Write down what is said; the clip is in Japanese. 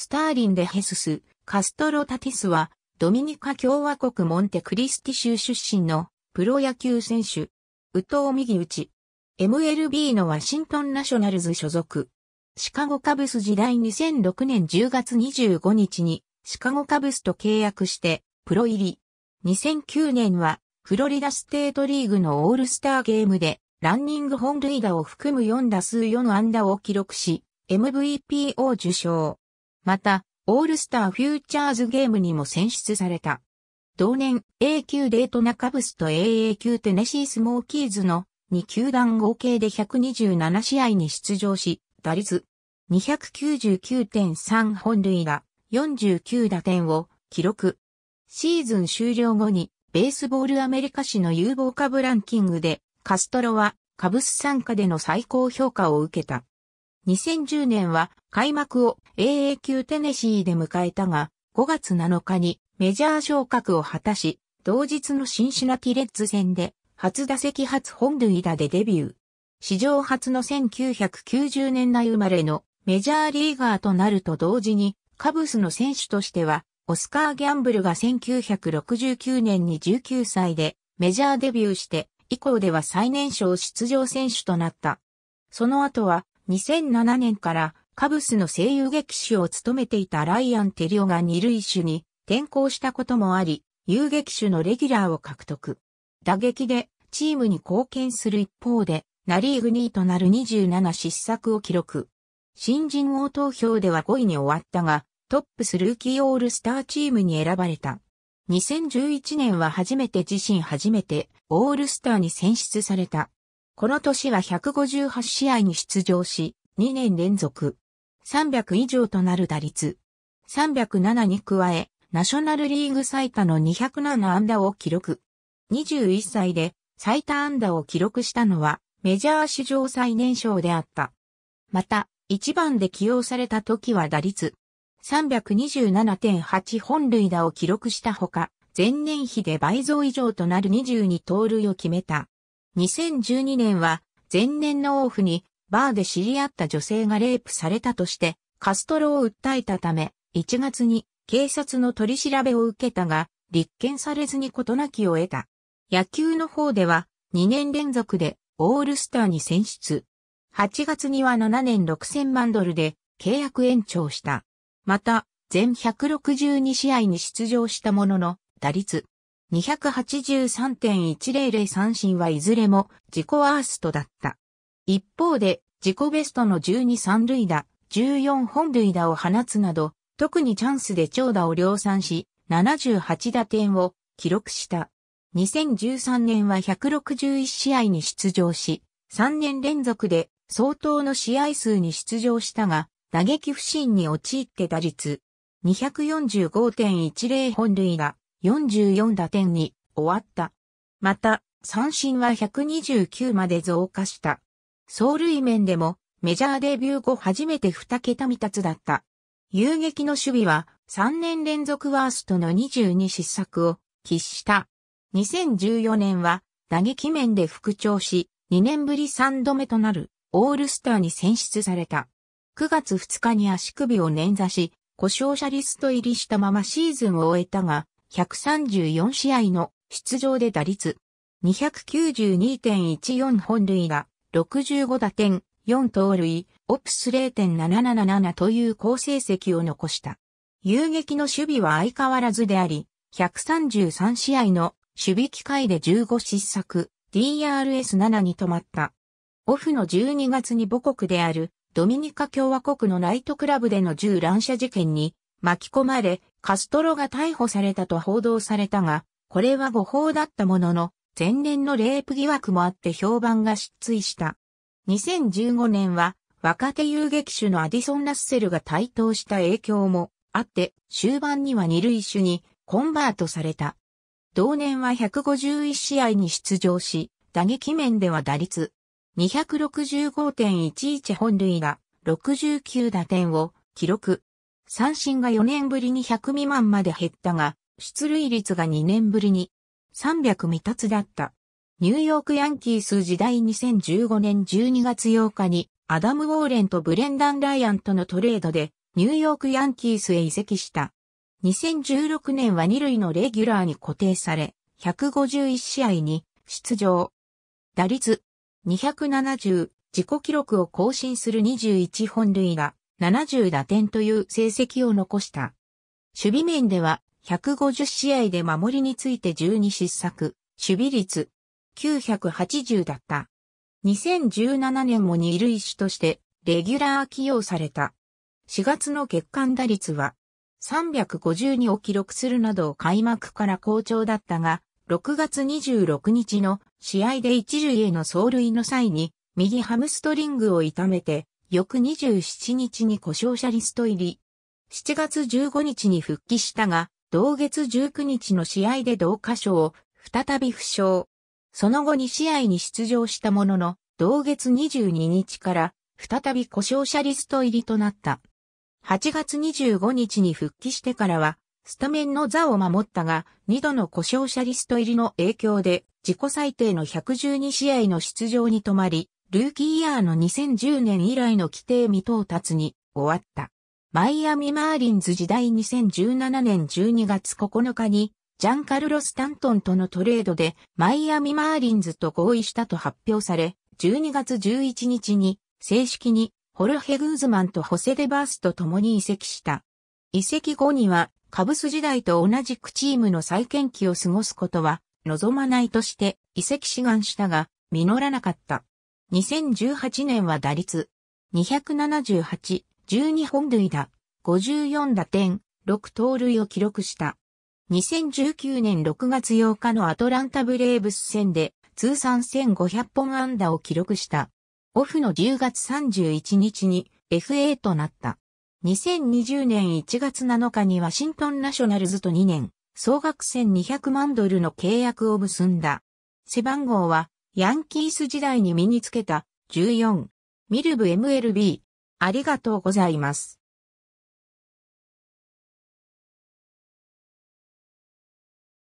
スターリン・デ・ヘスス、カストロ・タティスは、ドミニカ共和国モンテクリスティ州出身のプロ野球選手。宇藤右打ち。MLB のワシントンナショナルズ所属。シカゴカブス時代2006年10月25日にシカゴカブスと契約してプロ入り。2009年はフロリダステートリーグのオールスターゲームでランニング本塁打を含む4打数4安打を記録し MVP を受賞。また、オールスターフューチャーズゲームにも選出された。同年、A 級デートナカブスと AA 級テネシースモーキーズの2球団合計で127試合に出場し、打率299.3本塁打49打点を記録。シーズン終了後にベースボールアメリカ市の有望株ランキングでカストロはカブス参加での最高評価を受けた。2010年は開幕を AA 級テネシーで迎えたが、5月7日にメジャー昇格を果たし、同日のシンシナティレッズ戦で初打席初本塁打でデビュー。史上初の1990年代生まれのメジャーリーガーとなると同時に、カブスの選手としては、オスカー・ギャンブルが1969年に19歳でメジャーデビューして、以降では最年少出場選手となった。その後は2007年からカブスの声優劇手を務めていたライアン・テリオが二塁手に転向したこともあり、遊撃手のレギュラーを獲得。打撃でチームに貢献する一方で、ナリーグ2位となる27失策を記録。新人王投票では5位に終わったが、トップスルーキーオールスターチームに選ばれた。2011年は初めて自身初めてオールスターに選出された。この年は158試合に出場し、2年連続300以上となる打率307に加え、ナショナルリーグ最多の207安打を記録。21歳で最多安打を記録したのはメジャー史上最年少であった。また、1番で起用された時は打率327.8本塁打を記録したほか、前年比で倍増以上となる22盗塁を決めた。2012年は前年のオフにバーで知り合った女性がレイプされたとしてカストロを訴えたため1月に警察の取り調べを受けたが立件されずに事なきを得た。野球の方では2年連続でオールスターに選出。8月には7年6000万ドルで契約延長した。また、全162試合に出場したものの、打率283.100三振はいずれも自己アーストだった。一方で、自己ベストの12三塁打、14本塁打を放つなど、特にチャンスで長打を量産し、78打点を記録した。2013年は161試合に出場し、3年連続で相当の試合数に出場したが、打撃不振に陥って打率245.10本塁打、44打点に終わった。また、三振は129まで増加した。走塁面でもメジャーデビュー後初めて2桁未達だった。遊撃の守備は3年連続ワーストの22失策を喫した。2014年は打撃面で復調し、2年ぶり3度目となるオールスターに選出された。9月2日に足首を捻挫し、故障者リスト入りしたままシーズンを終えたが、134試合の出場で打率292.14本塁打、65打点、4盗塁、オプス0.777という好成績を残した。遊撃の守備は相変わらずであり、133試合の守備機会で15失策、DRS7 に止まった。オフの12月に母国であるドミニカ共和国のナイトクラブでの銃乱射事件に巻き込まれ、カストロが逮捕されたと報道されたが、これは誤報だったものの、前年のレイプ疑惑もあって評判が失墜した。2015年は、若手遊撃手のアディソン・ラッセルが台頭した影響もあって、終盤には二塁手にコンバートされた。同年は151試合に出場し、打撃面では打率265.11本塁が69打点を記録。三振が4年ぶりに100未満まで減ったが、出塁率が2年ぶりに300未達だった。ニューヨークヤンキース時代2015年12月8日にアダム・ウォーレンとブレンダン・ライアンとのトレードでニューヨークヤンキースへ移籍した。2016年は2塁のレギュラーに固定され、151試合に出場。打率270自己記録を更新する21本塁打。70打点という成績を残した。守備面では150試合で守りについて12失策、守備率980だった。2017年も二塁手としてレギュラー起用された。4月の月間打率は352を記録するなど開幕から好調だったが、6月26日の試合で一塁への走塁の際に右ハムストリングを痛めて翌27日に故障者リスト入り。7月15日に復帰したが、同月19日の試合で同箇所を再び負傷。その後2試合に出場したものの、同月22日から再び故障者リスト入りとなった。8月25日に復帰してからは、スタメンの座を守ったが、2度の故障者リスト入りの影響で、自己最低の112試合の出場に止まり、ルーキーイヤーの2010年以来の規定未到達に終わった。マイアミ・マーリンズ時代2017年12月9日に、ジャンカルロ・スタントンとのトレードで、マイアミ・マーリンズと合意したと発表され、12月11日に、正式に、ホルヘ・グーズマンとホセ・デバースと共に移籍した。移籍後には、カブス時代と同じくチームの再建期を過ごすことは、望まないとして、移籍志願したが、実らなかった。2018年は打率278、12本塁打、54打点、6盗塁を記録した。2019年6月8日のアトランタブレーブス戦で通算1500本安打を記録した。オフの10月31日に FA となった。2020年1月7日にワシントンナショナルズと2年、総額1200万ドルの契約を結んだ。背番号はヤンキース時代に身につけた14ミルブ MLB。ありがとうございます。